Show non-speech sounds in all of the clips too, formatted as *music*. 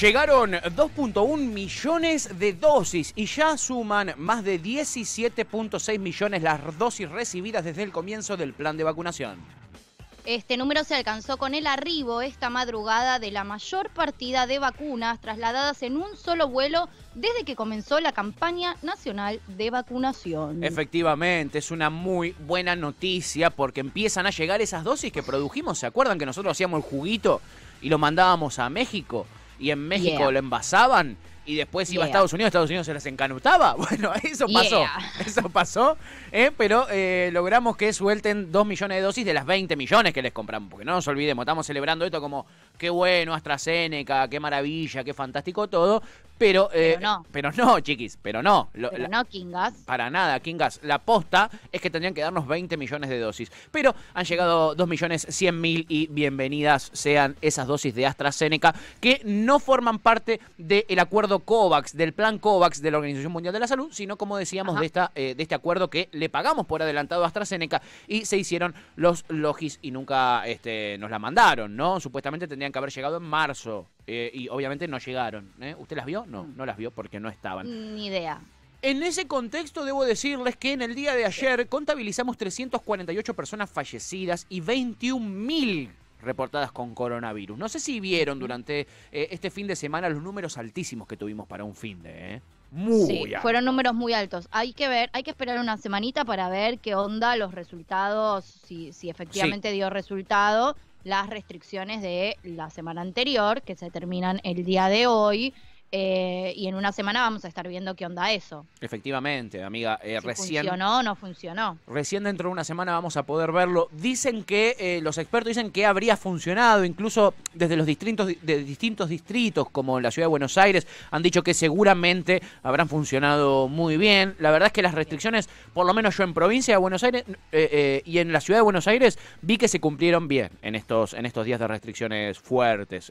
Llegaron 2.1 millones de dosis y ya suman más de 17.6 millones las dosis recibidas desde el comienzo del plan de vacunación. Este número se alcanzó con el arribo esta madrugada de la mayor partida de vacunas trasladadas en un solo vuelo desde que comenzó la campaña nacional de vacunación. Efectivamente, es una muy buena noticia porque empiezan a llegar esas dosis que produjimos. ¿Se acuerdan que nosotros hacíamos el juguito y lo mandábamos a México? y en México lo envasaban y después iba a Estados Unidos, Estados Unidos se las encanutaba. *laughs* Bueno, eso pasó, eso pasó, ¿eh? pero eh, logramos que suelten 2 millones de dosis de las 20 millones que les compramos, porque no nos olvidemos, estamos celebrando esto como qué bueno AstraZeneca, qué maravilla, qué fantástico todo, eh, pero, no. chiquis, pero no. no, Kingas. Para nada, Kingas. La posta es que tendrían que darnos 20 millones de dosis. Pero han llegado 2 millones 100 mil y bienvenidas sean esas dosis de AstraZeneca que no forman parte del acuerdo COVAX, del plan COVAX de la Organización Mundial de la Salud, sino como decíamos, de, esta, eh, de este acuerdo que le pagamos por adelantado a AstraZeneca y se hicieron los logis y nunca este, nos la mandaron, ¿no? Supuestamente tendrían que haber llegado en marzo. Eh, y obviamente no llegaron. ¿eh? ¿Usted las vio? No, mm. no las vio porque no estaban. Ni idea. En ese contexto debo decirles que en el día de ayer contabilizamos 348 personas fallecidas y 21.000 reportadas con coronavirus. No sé si vieron durante eh, este fin de semana los números altísimos que tuvimos para un fin de... ¿eh? Muy sí, fueron números muy altos. Hay que ver, hay que esperar una semanita para ver qué onda los resultados, si, si efectivamente dio resultado las restricciones de la semana anterior, que se terminan el día de hoy, eh, y en una semana vamos a estar viendo qué onda eso. Efectivamente, amiga. Eh, recién, funcionó o no funcionó. Recién dentro de una semana vamos a poder verlo. Dicen que, eh, los expertos dicen que habría funcionado, incluso desde los distintos, de distintos distritos, como la ciudad de Buenos Aires, han dicho que seguramente habrán funcionado muy bien. La verdad es que las restricciones, por lo menos yo en provincia de Buenos Aires y en la ciudad de Buenos Aires, vi que se cumplieron bien en estos, en estos días de restricciones fuertes.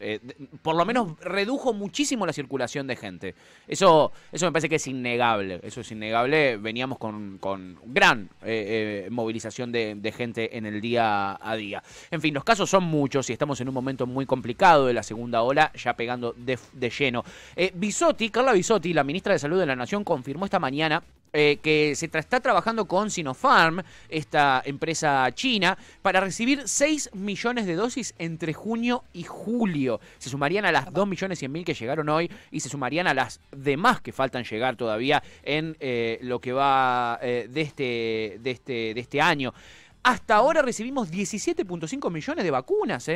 por lo menos redujo muchísimo la circulación de gente. Eso, eso me parece que es innegable. Eso es innegable. Veníamos con, gran eh, eh, movilización de, gente en el día a día. En fin, los casos son muchos y estamos en un momento muy complicado de la segunda ola, ya pegando de, lleno. Eh, Bisotti, Carla Bisotti, la ministra de Salud de la Nación, confirmó esta mañana eh, que se está trabajando con Sinopharm, esta empresa china, para recibir 6 millones de dosis entre junio y julio. Se sumarían a las 2 millones 100 mil que llegaron hoy y se sumarían a las demás que faltan llegar todavía en eh, lo que va eh, de, este, de, este, de este año. Hasta ahora recibimos 17.5 millones de vacunas,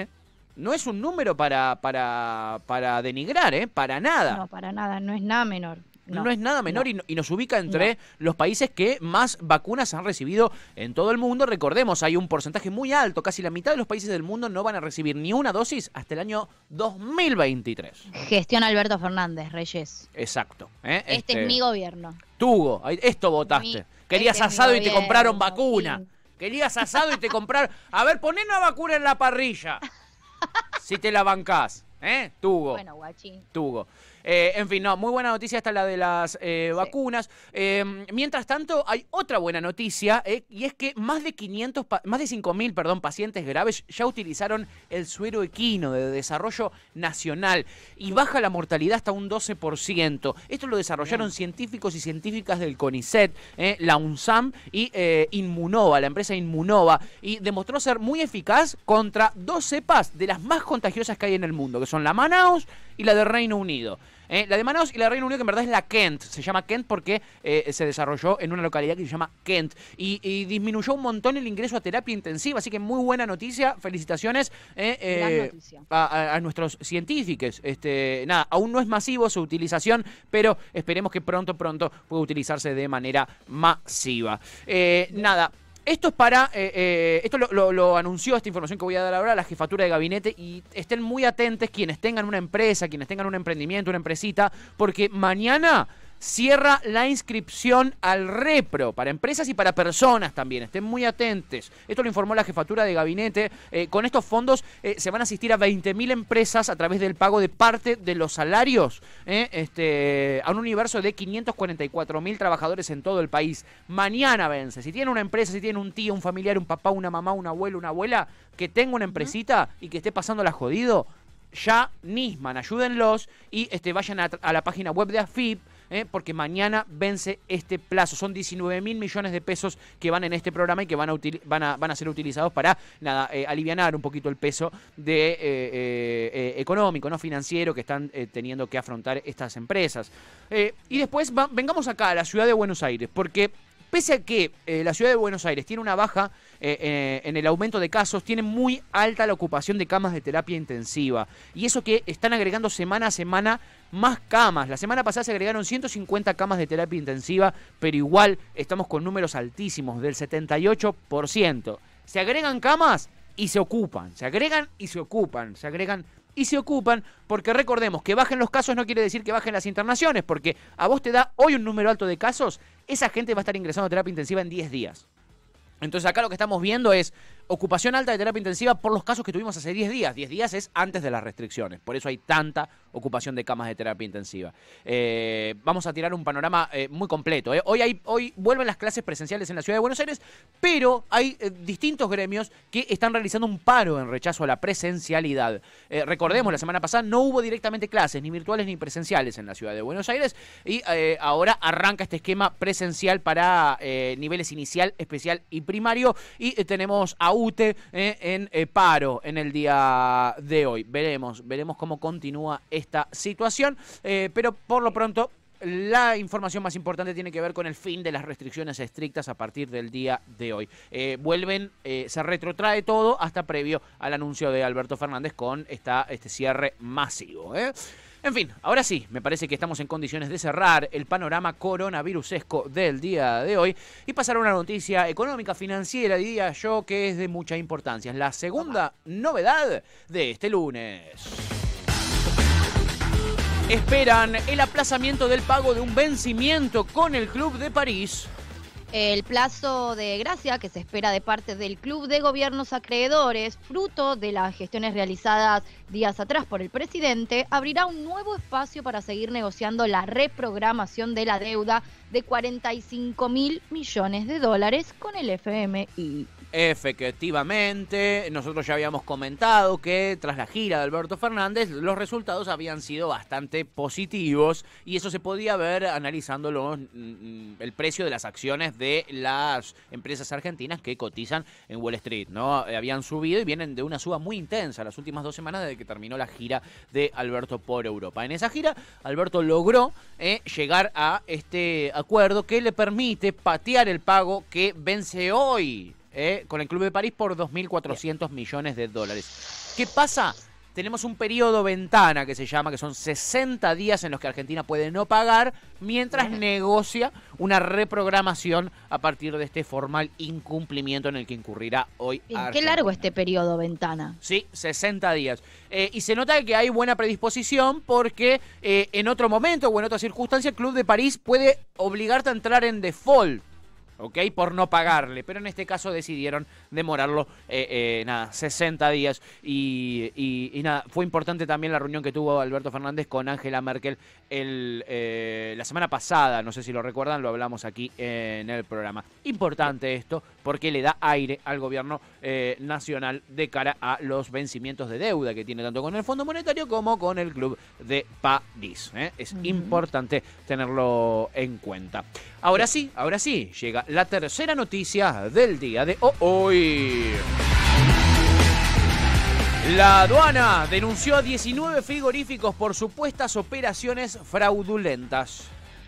no es un número para, para, para denigrar, ¿eh? Para nada. No, para nada, no es nada menor no, es nada menor y, nos ubica entre los países que más vacunas han recibido en todo el mundo. Recordemos, hay un porcentaje muy alto, casi la mitad de los países del mundo no van a recibir ni una dosis hasta el año 2023. Gestión Alberto Fernández, Reyes. Exacto. ¿eh? Este, este, este, es mi gobierno. Tugo, esto votaste. Querías asado y te compraron vacuna. Querías asado y te compraron... A ver, poné una vacuna en la parrilla. si te la bancás. ¿Eh? Tugo. Bueno, guachín. Tugo. Eh, en fin, no, muy buena noticia está la de las eh, vacunas. Em, mientras tanto, hay otra buena noticia eh, y es que más de 500, más de 5.000, perdón, pacientes graves ya utilizaron el suero equino de desarrollo nacional y baja la mortalidad hasta un 12%. Esto lo desarrollaron científicos y científicas del CONICET, la UNSAM y Inmunova, la empresa Inmunova, y demostró ser muy eficaz contra dos cepas de las más contagiosas que hay en el mundo, que son la Manaus y la del Reino Unido. ¿eh? la de Manos y la de Reino Unido, que en verdad es la Kent. Se llama Kent porque eh, se desarrolló en una localidad que se llama Kent. Y, disminuyó un montón el ingreso a terapia intensiva. Así que muy buena noticia. Felicitaciones ¿eh? A, a, nuestros científicos. Este, nada, aún no es masivo su utilización, pero esperemos que pronto, pronto pueda utilizarse de manera masiva. nada. Esto es para, eh, eh, esto lo, anunció esta información que voy a dar ahora la jefatura de gabinete y estén muy atentos quienes tengan una empresa, quienes tengan un emprendimiento, una empresita, porque mañana cierra la inscripción al Repro para empresas y para personas también. Estén muy atentos. Esto lo informó la jefatura de gabinete. Eh, con estos fondos eh, se van a asistir a 20.000 empresas a través del pago de parte de los salarios eh, este, a un universo de 544.000 trabajadores en todo el país. Mañana vence. Si tiene una empresa, si tiene un tío, un familiar, un papá, una mamá, un abuelo, una abuela, que tenga una empresita y que esté pasándola jodido, ya Nisman, ayúdenlos y este, vayan a la página web de AFIP ¿eh? porque mañana vence este plazo. Son 19 mil millones de pesos que van en este programa y que van a, van a, ser utilizados para nada, eh, aliviar un poquito el peso eh, económico, no financiero que están teniendo que afrontar estas empresas. y después vengamos acá a la ciudad de Buenos Aires, porque... Pese a que eh, la ciudad de Buenos Aires tiene una baja eh, eh, en el aumento de casos, tiene muy alta la ocupación de camas de terapia intensiva. Y eso que están agregando semana a semana más camas. La semana pasada se agregaron 150 camas de terapia intensiva, pero igual estamos con números altísimos del 78%. Se agregan camas y se ocupan, se agregan y se ocupan, se agregan y se ocupan porque recordemos que bajen los casos no quiere decir que bajen las internaciones, porque a vos te da hoy un número alto de casos, esa gente va a estar ingresando a terapia intensiva en 10 días. Entonces acá lo que estamos viendo es ocupación alta de terapia intensiva por los casos que tuvimos hace 10 días. 10 días es antes de las restricciones, por eso hay tanta ocupación de camas de terapia intensiva. Eh, vamos a tirar un panorama eh, muy completo. Eh. Hoy, hay, hoy vuelven las clases presenciales en la Ciudad de Buenos Aires, pero hay distintos gremios que están realizando un paro en rechazo a la presencialidad. recordemos, la semana pasada no hubo directamente clases, ni virtuales ni presenciales en la Ciudad de Buenos Aires, y ahora arranca este esquema presencial para niveles inicial, especial y primario, y tenemos a UTE eh, en eh, paro en el día de hoy. Veremos, veremos cómo continúa esta situación, eh, pero por lo pronto la información más importante tiene que ver con el fin de las restricciones estrictas a partir del día de hoy. vuelven, se retrotrae todo hasta previo al anuncio de Alberto Fernández con esta, este cierre masivo. En fin, ahora sí, me parece que estamos en condiciones de cerrar el panorama coronavirusesco del día de hoy y pasar a una noticia económica, financiera, diría yo, que es de mucha importancia. Es la segunda novedad de este lunes esperan el aplazamiento del pago de un vencimiento con el Club de París el plazo de gracia que se espera de parte del Club de Gobiernos Acreedores, fruto de las gestiones realizadas días atrás por el presidente, abrirá un nuevo espacio para seguir negociando la reprogramación de la deuda de 45 mil millones de dólares con el FMI. Efectivamente, nosotros ya habíamos comentado que tras la gira de Alberto Fernández los resultados habían sido bastante positivos y eso se podía ver analizando mm, mm, el precio de las acciones de las empresas argentinas que cotizan en Wall Street. ¿no? Eh, habían subido y vienen de una suba muy intensa las últimas dos semanas desde que terminó la gira de Alberto por Europa. En esa gira, Alberto logró eh, llegar a este acuerdo que le permite patear el pago que vence hoy eh, con el Club de París por 2.400 millones de dólares. ¿Qué pasa? Tenemos un periodo ventana que se llama, que son 60 días en los que Argentina puede no pagar mientras negocia una reprogramación a partir de este formal incumplimiento en el que incurrirá hoy. qué largo este periodo ventana? Sí, 60 días. Eh, y se nota que hay buena predisposición porque eh, en otro momento o en otra circunstancia el Club de París puede obligarte a entrar en default ¿ok? Por no pagarle. Pero en este caso decidieron demorarlo, eh, eh, nada, 60 días. Y, nada, fue importante también la reunión que tuvo Alberto Fernández con Angela Merkel eh, la semana pasada. No sé si lo recuerdan, lo hablamos aquí en el programa. Importante esto porque le da aire al gobierno nacional de cara a los vencimientos de deuda que tiene tanto con el Fondo Monetario como con el Club de París. Es importante tenerlo en cuenta. Ahora sí, ahora sí, llega la tercera noticia del día de hoy. La aduana denunció a 19 frigoríficos por supuestas operaciones fraudulentas.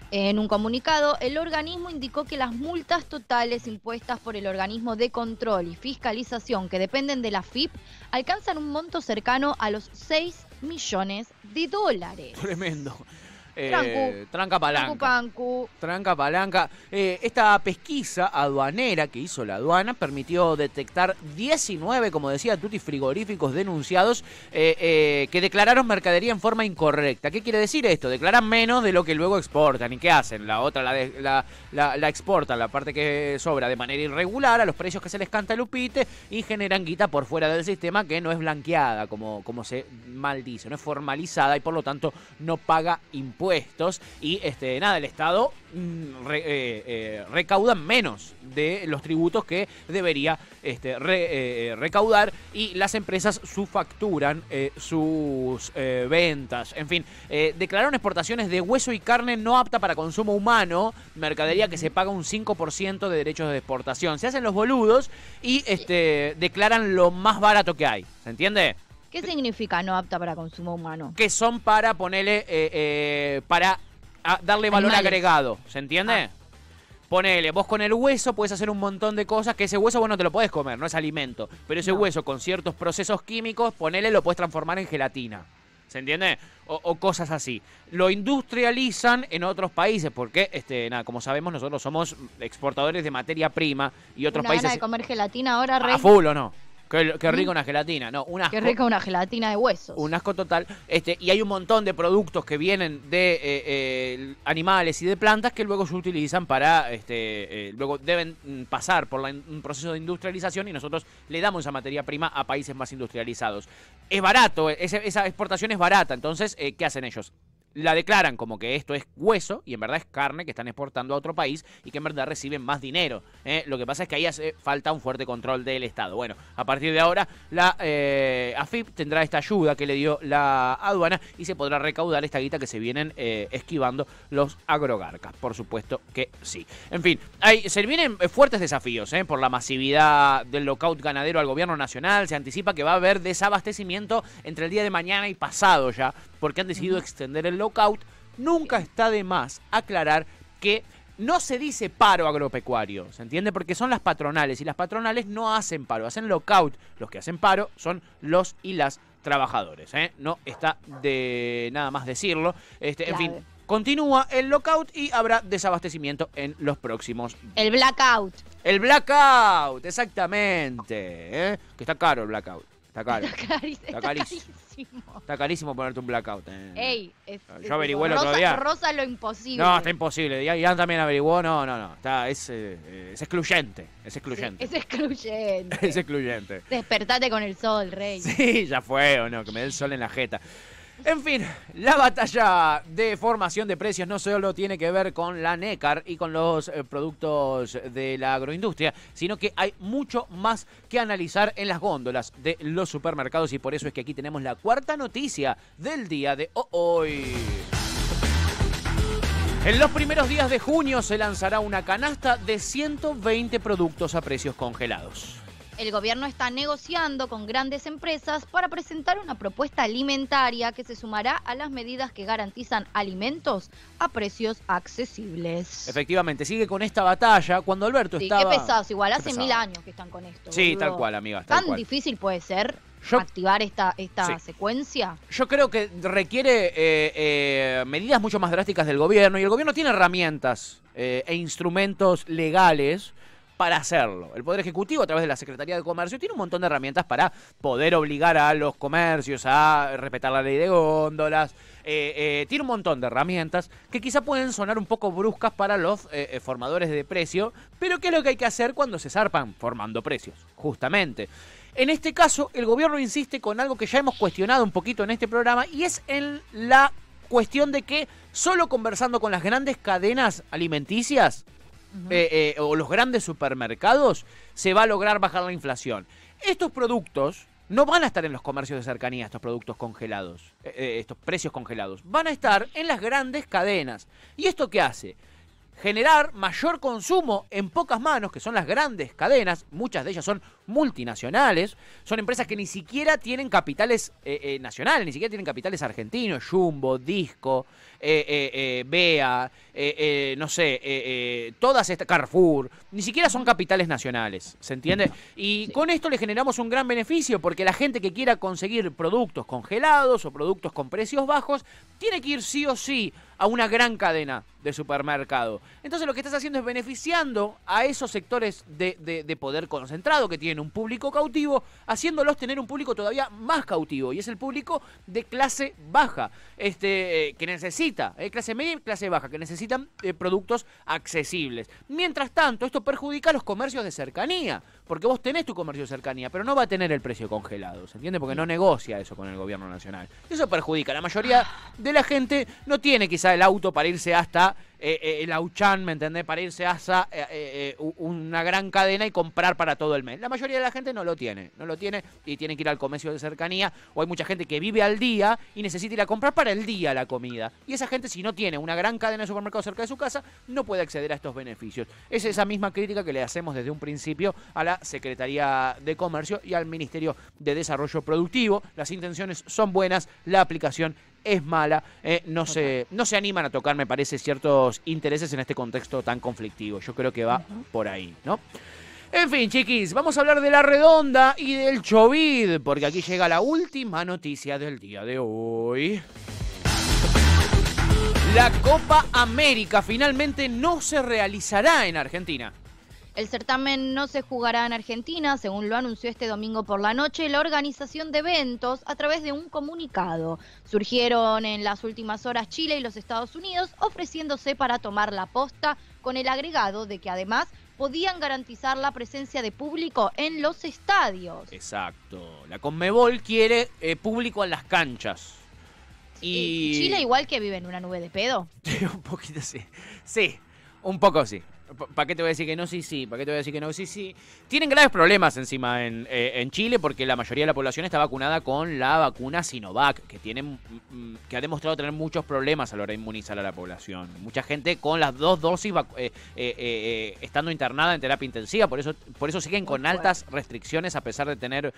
En un comunicado, el organismo indicó que las multas totales impuestas por el organismo de control y fiscalización que dependen de la FIP alcanzan un monto cercano a los 6 millones de dólares. Tremendo. Eh, tranca palanca. tranca palanca. Eh, esta pesquisa aduanera que hizo la aduana permitió detectar 19, como decía Tuti, frigoríficos denunciados eh, que declararon mercadería en forma incorrecta. ¿Qué quiere decir esto? Declaran menos de lo que luego exportan. ¿Y qué hacen? La otra la, la, exportan, la parte que sobra de manera irregular, a los precios que se les canta el upite y generan guita por fuera del sistema que no es blanqueada, como, como se maldice, no es formalizada y por lo tanto no paga impuestos y este, nada, el Estado mm, eh, eh, recauda menos de los tributos que debería este, eh, recaudar y las empresas subfacturan sus ventas. En fin, declararon exportaciones de hueso y carne no apta para consumo humano, mercadería que se paga un 5% de derechos de exportación. Se hacen los boludos y este, declaran lo más barato que hay. ¿Se entiende? ¿Qué significa no apta para consumo humano? Que son para ponerle, eh, eh, para ah, darle valor agregado, ¿se entiende? Ah. Ponele, vos con el hueso puedes hacer un montón de cosas que ese hueso bueno te lo puedes comer, no es alimento. Pero ese hueso con ciertos procesos químicos, ponele, lo puedes transformar en gelatina. ¿Se entiende? O, cosas así. Lo industrializan en otros países, porque, este, nada, como sabemos, nosotros somos exportadores de materia prima y otros países. Gana de comer gelatina ahora, A full o no. Qué, qué mm. una gelatina, no, un asco. Qué rica una gelatina de huesos. Un asco total. Este, y hay un montón de productos que vienen de eh, eh, animales y de plantas que luego se utilizan para, este, eh, luego deben mm, pasar por un proceso de industrialización y nosotros le damos esa materia prima a países más industrializados. Es barato, esa exportación es barata, entonces, ¿qué hacen ellos? la declaran como que esto es hueso y en verdad es carne que están exportando a otro país y que en verdad reciben más dinero. ¿eh? Lo que pasa es que ahí hace falta un fuerte control del Estado. Bueno, a partir de ahora la eh, AFIP tendrá esta ayuda que le dio la aduana y se podrá recaudar esta guita que se vienen eh, esquivando los agrogarcas. Por supuesto que sí. En fin, hay, se vienen fuertes desafíos por la masividad del lockout ganadero al gobierno nacional. Se anticipa que va a haber desabastecimiento entre el día de mañana y pasado ya porque han decidido extender el lockout, nunca está de más aclarar que no se dice paro agropecuario, ¿se entiende? Porque son las patronales y las patronales no hacen paro, hacen lockout. Los que hacen paro son los y las trabajadores, ¿eh? No está de nada más decirlo. Este, en fin, continúa el lockout y habrá desabastecimiento en los próximos. El blackout. El blackout, exactamente. ¿eh? Que está caro el blackout. Está caro. Está, carísimo. Está carísimo ponerte un blackout. Eh. yo averigüé el otro día. Rosa lo imposible. No, está imposible. Y también averiguó. No, no, no. Está, es, eh, eh, es excluyente. Es excluyente. es excluyente. *laughs* es excluyente. Despertate con el sol, rey. Sí, ya fue o no. Que me dé el sol en la jeta. En fin, la batalla de formación de precios no solo tiene que ver con la NECAR y con los eh, productos de la agroindustria, sino que hay mucho más que analizar en las góndolas de los supermercados y por eso es que aquí tenemos la cuarta noticia del día de hoy. En los primeros días de junio se lanzará una canasta de 120 productos a precios congelados. El gobierno está negociando con grandes empresas para presentar una propuesta alimentaria que se sumará a las medidas que garantizan alimentos a precios accesibles. Efectivamente, sigue con esta batalla cuando Alberto sí, qué pesados, igual hace mil años que están con esto. Sí, tal cual, amiga. Tan difícil puede ser activar esta, esta secuencia? Yo creo que requiere eh, eh, medidas mucho más drásticas del gobierno y el gobierno tiene herramientas eh, e instrumentos legales para hacerlo. El Poder Ejecutivo, a través de la Secretaría de Comercio, tiene un montón de herramientas para poder obligar a los comercios a respetar la ley de góndolas. Eh, eh, tiene un montón de herramientas que quizá pueden sonar un poco bruscas para los eh, formadores de precio, pero ¿qué es lo que hay que hacer cuando se zarpan? Formando precios, justamente. En este caso, el gobierno insiste con algo que ya hemos cuestionado un poquito en este programa y es en la cuestión de que solo conversando con las grandes cadenas alimenticias eh, eh, o los grandes supermercados, se va a lograr bajar la inflación. Estos productos no van a estar en los comercios de cercanía, estos productos congelados, eh, estos precios congelados, van a estar en las grandes cadenas. ¿Y esto qué hace? generar mayor consumo en pocas manos, que son las grandes cadenas, muchas de ellas son multinacionales, son empresas que ni siquiera tienen capitales eh, eh, nacionales, ni siquiera tienen capitales argentinos, Jumbo, Disco, eh, Bea, no sé, todas estas, Carrefour, ni siquiera son capitales nacionales, ¿se entiende? Y con esto le generamos un gran beneficio porque la gente que quiera conseguir productos congelados o productos con precios bajos, tiene que ir sí o sí a una gran cadena de supermercado. Entonces lo que estás haciendo es beneficiando a esos sectores de, de poder concentrado que tienen un público cautivo, haciéndolos tener un público todavía más cautivo, y es el público de clase baja, este, eh, que necesita, eh, clase media y clase baja, que necesitan eh, productos accesibles. Mientras tanto, esto perjudica a los comercios de cercanía, porque vos tenés tu comercio de cercanía, pero no va a tener el precio congelado, ¿se entiende? Porque no negocia eso con el gobierno nacional. Eso perjudica. La mayoría de la gente no tiene quizá el auto para irse hasta eh, eh, el Auchan, ¿me entendés? Para irse a eh, una gran cadena y comprar para todo el mes. La mayoría de la gente no lo tiene, no lo tiene y tiene que ir al comercio de cercanía o hay mucha gente que vive al día y necesita ir a comprar para el día la comida. Y esa gente si no tiene una gran cadena de supermercado cerca de su casa, no puede acceder a estos beneficios. Es esa misma crítica que le hacemos desde un principio a la Secretaría de Comercio y al Ministerio de Desarrollo Productivo. Las intenciones son buenas, la aplicación es mala. Eh, no, se, no se animan a tocar, me parece, ciertos intereses en este contexto tan conflictivo. Yo creo que va por ahí, ¿no? En fin, chiquis, vamos a hablar de la redonda y del Chovid, porque aquí llega la última noticia del día de hoy. La Copa América finalmente no se realizará en Argentina. El certamen no se jugará en Argentina, según lo anunció este domingo por la noche la organización de eventos a través de un comunicado. Surgieron en las últimas horas Chile y los Estados Unidos ofreciéndose para tomar la posta con el agregado de que además podían garantizar la presencia de público en los estadios. Exacto. La Conmebol quiere eh, público en las canchas. ¿Y Chile igual que vive en una nube de pedo? *laughs* un poquito sí. Sí, un poco sí. ¿Para qué te voy a decir que no? Sí, sí. ¿Para qué te voy a decir que no? Sí, sí. Tienen graves problemas encima eh, en, Chile porque la mayoría de la población está vacunada con la vacuna Sinovac, que, mm, mm, que ha demostrado tener muchos problemas a la hora de inmunizar a la población. Mucha gente con las dos dosis eh, eh, estando internada en terapia intensiva, por eso, por eso siguen con altas restricciones a pesar de tener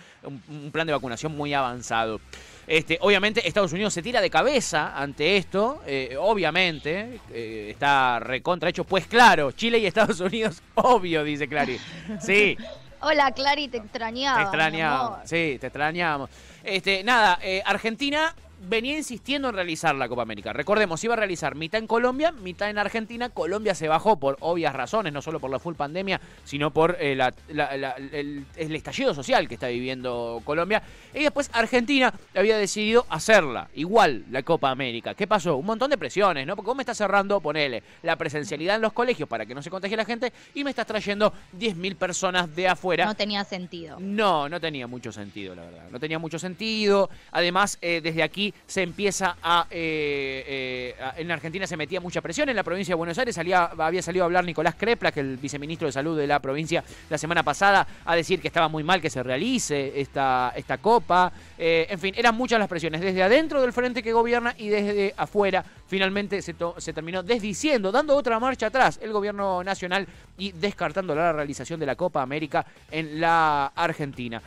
un plan de vacunación muy avanzado. Este, obviamente Estados Unidos se tira de cabeza ante esto, eh, obviamente, eh, está recontra hecho, pues claro, Chile y Estados Unidos, *laughs* obvio, dice Clary. Sí. Hola Clary, te extrañaba. Te extrañamos, sí, te extrañamos. Este, nada, eh, Argentina venía insistiendo en realizar la Copa América. Recordemos, iba a realizar mitad en Colombia, mitad en Argentina. Colombia se bajó por obvias razones, no solo por la full pandemia, sino por eh, el, estallido social que está viviendo Colombia. Y después Argentina había decidido hacerla, igual la Copa América. ¿Qué pasó? Un montón de presiones, ¿no? Porque vos me estás cerrando, ponele, la presencialidad en los colegios para que no se contagie la gente y me estás trayendo 10.000 personas de afuera. No tenía sentido. No, no tenía mucho sentido, la verdad. No tenía mucho sentido. Además, eh, desde aquí se empieza eh, eh, a, En Argentina se metía mucha presión. En la provincia de Buenos Aires había salido a hablar Nicolás Crepla, que el viceministro de Salud de la provincia la semana pasada, a decir que estaba muy mal que se realice esta, esta copa. Eh, en fin, eran muchas las presiones desde adentro del frente que gobierna y desde afuera. Finalmente se, se terminó desdiciendo, dando otra marcha atrás el gobierno nacional y descartando la realización de la Copa América en la Argentina.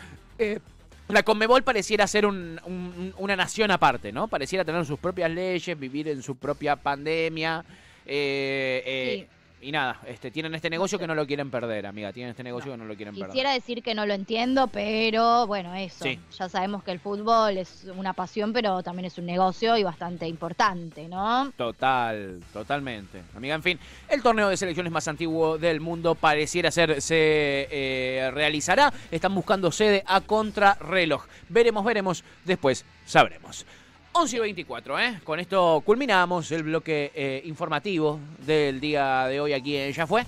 La Conmebol pareciera ser una nación aparte, ¿no? Pareciera tener sus propias leyes, vivir en su propia pandemia. Eh, eh, y nada, este, tienen este negocio que no lo quieren perder, amiga. Tienen este negocio que no lo quieren perder. Quisiera decir que no lo entiendo, pero bueno, eso. Ya sabemos que el fútbol es una pasión, pero también es un negocio y bastante importante, ¿no? Total, totalmente. Amiga, en fin, el torneo de selecciones más antiguo del mundo pareciera ser, se eh, realizará. Están buscando sede a contrarreloj. Veremos, veremos, después sabremos. 11 y 24, ¿eh? Con esto culminamos el bloque eh, informativo del día de hoy aquí en Ya Fue.